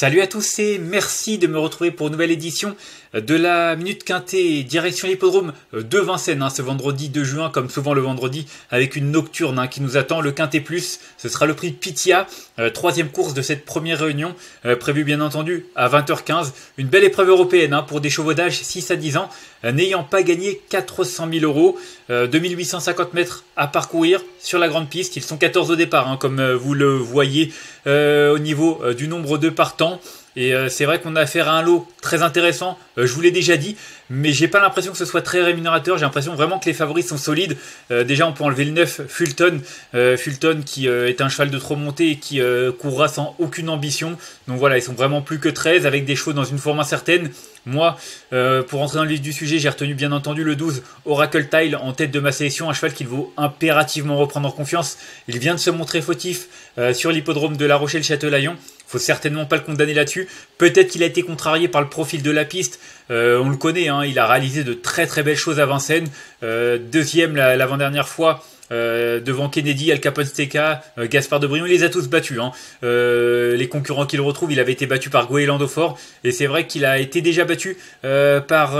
Salut à tous et merci de me retrouver pour une nouvelle édition euh, de la Minute Quintée direction l'hippodrome euh, de Vincennes hein, ce vendredi 2 juin comme souvent le vendredi avec une nocturne hein, qui nous attend le Quintet Plus ce sera le prix Pitia euh, troisième course de cette première réunion prévue bien entendu à 20h15 une belle épreuve européenne hein, pour des chevaux d'âge 6 à 10 ans n'ayant pas gagné 400 000 euros 2850 mètres à parcourir sur la grande piste ils sont 14 au départ comme vous le voyez au niveau du nombre de partants et euh, c'est vrai qu'on a affaire à un lot très intéressant, euh, je vous l'ai déjà dit, mais j'ai pas l'impression que ce soit très rémunérateur, j'ai l'impression vraiment que les favoris sont solides. Euh, déjà on peut enlever le 9, Fulton, Fulton qui est un cheval de trop monté et qui courra sans aucune ambition. Donc voilà, ils sont vraiment plus que 13 avec des chevaux dans une forme incertaine. Moi, pour entrer dans le vif du sujet, j'ai retenu bien entendu le 12, Oracle Tile en tête de ma sélection, un cheval qu'il vaut impérativement reprendre en confiance. Il vient de se montrer fautif sur l'hippodrome de La Rochelle-Châtelaillon faut certainement pas le condamner là-dessus. Peut-être qu'il a été contrarié par le profil de la piste. Euh, on le connaît, hein. il a réalisé de très très belles choses à Vincennes. Euh, deuxième l'avant-dernière fois. Euh, devant Kennedy, Al Capone euh, Gaspard de Brion, il les a tous battus. Hein. les concurrents qu'il retrouve, il avait été battu par Goéland Fort, et c'est vrai qu'il a été déjà battu par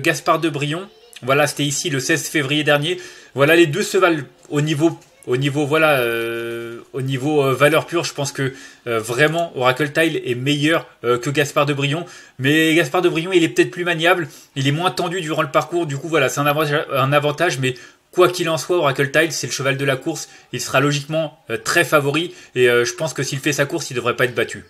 Gaspard de Brion. Voilà, c'était ici le 16 février dernier. Voilà, les deux se valent au niveau au niveau voilà euh, au niveau euh, valeur pure je pense que euh, vraiment Oracle Tile est meilleur que Gaspard de Brion mais Gaspard de Brion il est peut-être plus maniable il est moins tendu durant le parcours du coup voilà c'est un avantage, un avantage mais Quoi qu'il en soit, Oracle Tile, c'est le cheval de la course. Il sera logiquement très favori et je pense que s'il fait sa course, il ne devrait pas être battu.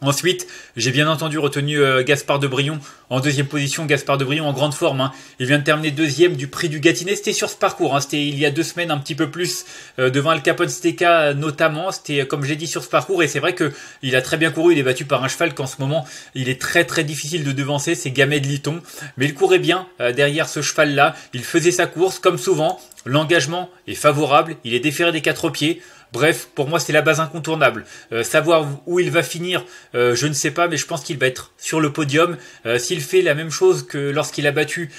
Ensuite, j'ai bien entendu retenu euh, Gaspard de Brion en deuxième position. Gaspard de Brion en grande forme. Hein. Il vient de terminer deuxième du prix du Gatinet, C'était sur ce parcours. Hein. C'était il y a deux semaines un petit peu plus euh, devant Al Capone Steka notamment. C'était comme j'ai dit sur ce parcours et c'est vrai que il a très bien couru. Il est battu par un cheval qu'en ce moment il est très très difficile de devancer. C'est Gamet de Liton, mais il courait bien euh, derrière ce cheval là. Il faisait sa course comme souvent. L'engagement est favorable. Il est déféré des quatre pieds. Bref, pour moi, c'est la base incontournable. Euh, savoir où il va finir, euh, je ne sais pas, mais je pense qu'il va être sur le podium. Euh, s'il fait la même chose que lorsqu'il a battu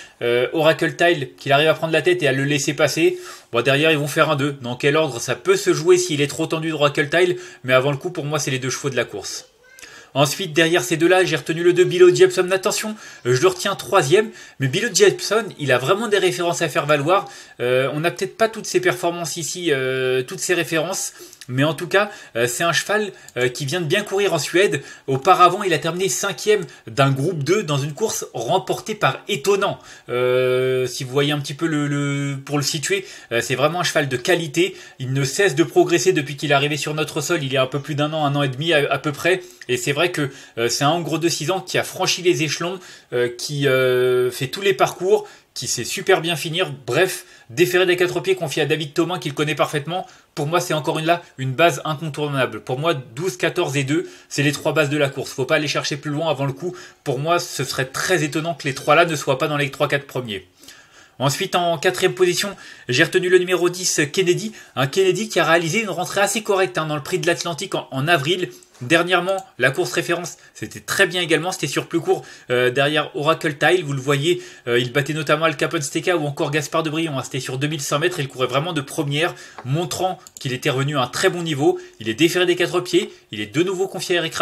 Oracle Tile, qu'il arrive à prendre la tête et à le laisser passer, bon, derrière, ils vont faire un 2. Dans quel ordre Ça peut se jouer s'il est trop tendu de Oracle Tile, mais avant le coup, pour moi, c'est les deux chevaux de la course. Ensuite, derrière ces deux-là, j'ai retenu le 2 Billo Jepson. Attention, euh, je le retiens troisième. Mais Billo Jepson, il a vraiment des références à faire valoir. Euh, on n'a peut-être pas toutes ses performances ici, euh, toutes ses références. Mais en tout cas, euh, c'est un cheval euh, qui vient de bien courir en Suède. Auparavant, il a terminé cinquième d'un groupe 2 dans une course remportée par Étonnant. Euh, si vous voyez un petit peu le, pour le situer, c'est vraiment un cheval de qualité. Il ne cesse de progresser depuis qu'il est arrivé sur notre sol. Il y a un peu plus d'un an, un an et demi à, peu près. Et c'est vrai que c'est un gros de 6 ans qui a franchi les échelons, qui fait tous les parcours, qui sait super bien finir. Bref, déféré des quatre pieds confié à David Thomas qu'il connaît parfaitement. Pour moi, c'est encore une là une base incontournable. Pour moi, 12, 14 et 2, c'est les trois bases de la course. Faut pas aller chercher plus loin avant le coup. Pour moi, ce serait très étonnant que les trois là ne soient pas dans les 3-4 premiers. Ensuite, en quatrième position, j'ai retenu le numéro 10, Kennedy. Un Kennedy qui a réalisé une rentrée assez correcte hein, dans le prix de l'Atlantique en, avril. Dernièrement, la course référence, c'était très bien également, c'était sur plus court euh, derrière Oracle Tile, vous le voyez, euh, il battait notamment Al Steka ou encore Gaspard de Brion, hein. c'était sur 2100 mètres, il courait vraiment de première, montrant qu'il était revenu à un très bon niveau, il est déféré des quatre pieds, il est de nouveau confié à Eric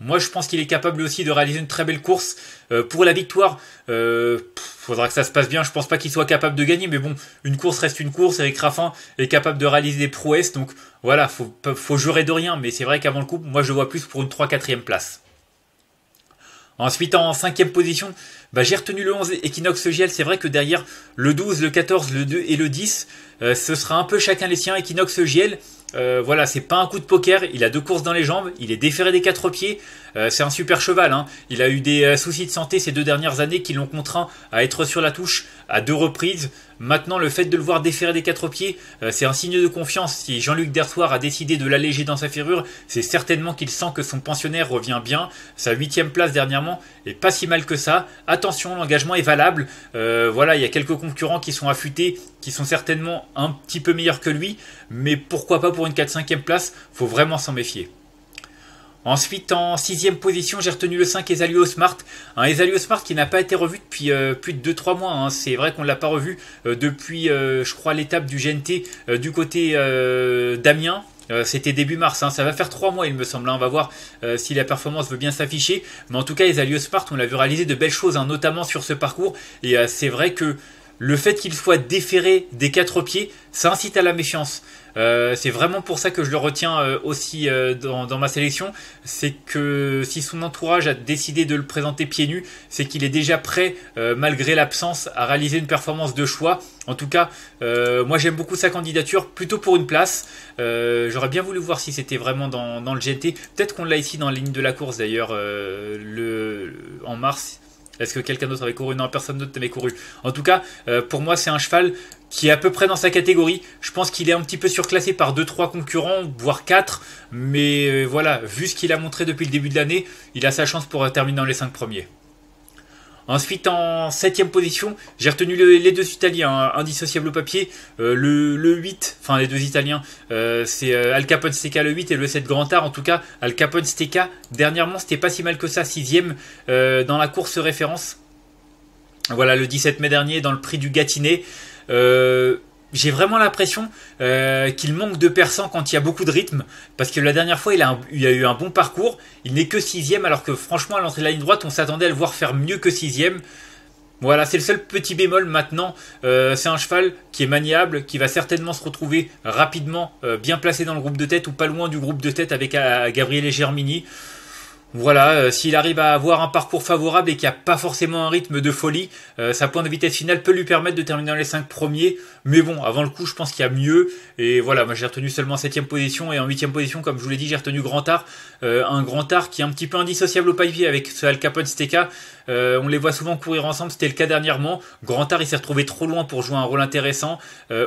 moi, je pense qu'il est capable aussi de réaliser une très belle course euh, pour la victoire. Euh, faudra que ça se passe bien. Je pense pas qu'il soit capable de gagner, mais bon, une course reste une course. Eric Raffin est capable de réaliser des prouesses, donc voilà, faut, faut jurer de rien. Mais c'est vrai qu'avant le coup, moi, je vois plus pour une 3 4 ème place. Ensuite, en cinquième position, bah, j'ai retenu le 11 Equinox GL. C'est vrai que derrière le 12, le 14, le 2 et le 10, euh, ce sera un peu chacun les siens. Equinox GL, euh, voilà, c'est pas un coup de poker, il a deux courses dans les jambes, il est déféré des quatre pieds, euh, c'est un super cheval, hein. il a eu des euh, soucis de santé ces deux dernières années qui l'ont contraint à être sur la touche à deux reprises. Maintenant, le fait de le voir déféré des quatre pieds, c'est un signe de confiance. Si Jean-Luc Dertoir a décidé de l'alléger dans sa ferrure, c'est certainement qu'il sent que son pensionnaire revient bien. Sa huitième place dernièrement est pas si mal que ça. Attention, l'engagement est valable. voilà, il y a quelques concurrents qui sont affûtés, qui sont certainement un petit peu meilleurs que lui, mais pourquoi pas pour une 4-5e place, faut vraiment s'en méfier. Ensuite, en sixième position, j'ai retenu le 5 Esalio Smart. Un Esalio Smart qui n'a pas été revu depuis euh, plus de 2-3 mois. Hein. C'est vrai qu'on ne l'a pas revu euh, depuis, euh, je crois, l'étape du GNT du côté d'Amiens. C'était début mars, hein. ça va faire 3 mois il me semble, hein. on va voir si la performance veut bien s'afficher. Mais en tout cas, Esalio Smart, on l'a vu réaliser de belles choses, notamment sur ce parcours. Et c'est vrai que le fait qu'il soit déféré des quatre pieds, ça incite à la méfiance. Euh, c'est vraiment pour ça que je le retiens euh, aussi euh, dans, ma sélection. C'est que si son entourage a décidé de le présenter pieds nus, c'est qu'il est déjà prêt, malgré l'absence, à réaliser une performance de choix. En tout cas, moi j'aime beaucoup sa candidature, plutôt pour une place. J'aurais bien voulu voir si c'était vraiment dans, dans, le GT. Peut-être qu'on l'a ici dans la ligne de la course d'ailleurs, en mars est-ce que quelqu'un d'autre avait couru Non, personne d'autre n'avait couru. En tout cas, euh, pour moi, c'est un cheval qui est à peu près dans sa catégorie. Je pense qu'il est un petit peu surclassé par 2-3 concurrents, voire 4. Mais euh, voilà, vu ce qu'il a montré depuis le début de l'année, il a sa chance pour terminer dans les 5 premiers. Ensuite, en septième position, j'ai retenu les deux Italiens, hein, indissociables au papier. Euh, le, 8, enfin les deux Italiens, euh, c'est euh, Al Capone Steca le 8 et le 7 Grand Art. En tout cas, Al Capone Steca, dernièrement, c'était pas si mal que ça, sixième dans la course référence. Voilà, le 17 mai dernier, dans le prix du Euh j'ai vraiment l'impression euh, qu'il manque de persan quand il y a beaucoup de rythme. Parce que la dernière fois, il a, a eu un bon parcours. Il n'est que sixième, alors que franchement, à l'entrée de la ligne droite, on s'attendait à le voir faire mieux que sixième. Voilà, c'est le seul petit bémol maintenant. Euh, c'est un cheval qui est maniable, qui va certainement se retrouver rapidement euh, bien placé dans le groupe de tête ou pas loin du groupe de tête avec Gabriel et Germini. Voilà, euh, s'il arrive à avoir un parcours favorable et qu'il n'y a pas forcément un rythme de folie, euh, sa pointe de vitesse finale peut lui permettre de terminer dans les 5 premiers. Mais bon, avant le coup, je pense qu'il y a mieux. Et voilà, moi j'ai retenu seulement 7ème position. Et en 8ème position, comme je vous l'ai dit, j'ai retenu Grand Art. Euh, un Grand Art qui est un petit peu indissociable au vie avec ce Al Capone Steka. on les voit souvent courir ensemble, c'était le cas dernièrement. Grand Art, il s'est retrouvé trop loin pour jouer un rôle intéressant.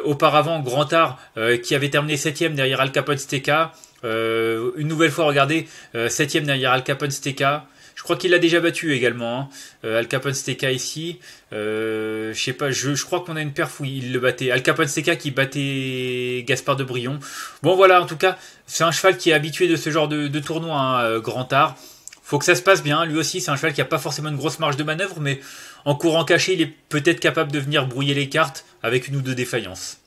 auparavant, Grand Art, qui avait terminé 7ème derrière Al Capone Steka. Euh, une nouvelle fois, regardez, euh, septième derrière Al Capone Steka. Je crois qu'il l'a déjà battu également. Hein. Euh, Al Capone Steka ici. je sais pas, je, crois qu'on a une perf où il le battait. Al Capone qui battait Gaspard de Brion. Bon voilà, en tout cas, c'est un cheval qui est habitué de ce genre de, tournoi, hein, grand art. Faut que ça se passe bien. Lui aussi, c'est un cheval qui a pas forcément une grosse marge de manœuvre, mais en courant caché, il est peut-être capable de venir brouiller les cartes avec une ou deux défaillances.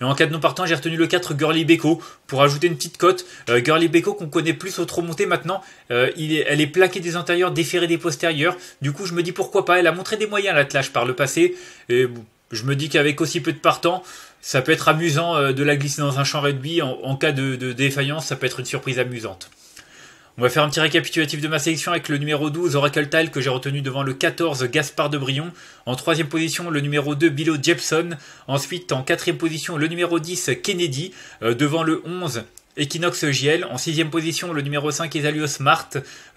Et en cas de non partant, j'ai retenu le 4 Girly Beko pour ajouter une petite cote. Euh, Girly Beko qu'on connaît plus au trop monté maintenant, euh, il elle est plaquée des antérieurs, déférée des postérieurs. Du coup, je me dis pourquoi pas. Elle a montré des moyens l'attelage par le passé. Et je me dis qu'avec aussi peu de partants, ça peut être amusant euh, de la glisser dans un champ rugby. En, en cas de défaillance, ça peut être une surprise amusante. On va faire un petit récapitulatif de ma sélection avec le numéro 12, Oracle Tile, que j'ai retenu devant le 14, Gaspard de Brion. En troisième position, le numéro 2, Bilo Jepson. Ensuite, en quatrième position, le numéro 10, Kennedy, euh, devant le 11, Equinox JL. En sixième position, le numéro 5, Esalios Smart,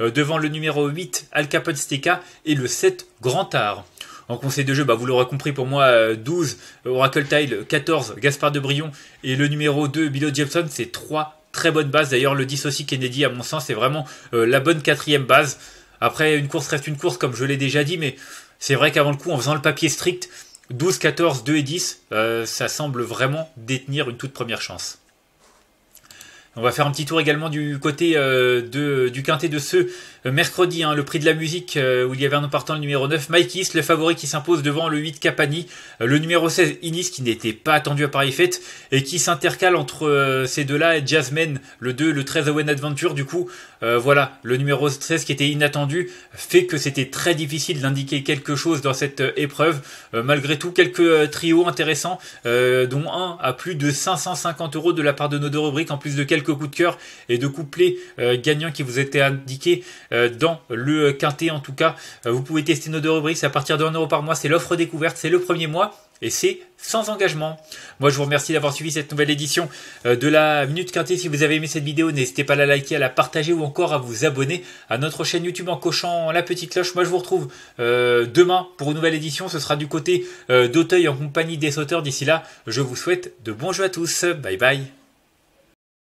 euh, devant le numéro 8, Al Steka. et le 7, Grand Art. En conseil de jeu, bah, vous l'aurez compris, pour moi, 12, euh, Oracle Tile, 14, Gaspard de Brion, et le numéro 2, Bilo Jepson, c'est 3 très bonne base. D'ailleurs, le 10 aussi Kennedy, à mon sens, c'est vraiment euh, la bonne quatrième base. Après, une course reste une course, comme je l'ai déjà dit, mais c'est vrai qu'avant le coup, en faisant le papier strict, 12, 14, 2 et 10, euh, ça semble vraiment détenir une toute première chance. On va faire un petit tour également du côté euh, de, du quintet de ce euh, mercredi, hein, le prix de la musique euh, où il y avait un partant le numéro 9, Mike East, le favori qui s'impose devant le 8 Capani, le numéro 16 Inis qui n'était pas attendu à Paris Fête et qui s'intercale entre ces deux-là et Jasmine, le 2, le 13 Owen Adventure. Du coup, voilà, le numéro 13 qui était inattendu fait que c'était très difficile d'indiquer quelque chose dans cette épreuve. malgré tout, quelques trios intéressants, dont un à plus de 550 euros de la part de nos deux rubriques en plus de quelques quelques coups de coeur et de couplets euh, gagnants qui vous étaient indiqués euh, dans le euh, quintet en tout cas. vous pouvez tester nos deux rubriques, à partir de euro par mois, c'est l'offre découverte, c'est le premier mois et c'est sans engagement. Moi, je vous remercie d'avoir suivi cette nouvelle édition de la Minute quintet, Si vous avez aimé cette vidéo, n'hésitez pas à la liker, à la partager ou encore à vous abonner à notre chaîne YouTube en cochant la petite cloche. Moi, je vous retrouve demain pour une nouvelle édition. Ce sera du côté d'Auteuil en compagnie des sauteurs. D'ici là, je vous souhaite de bons jeux à tous. Bye bye.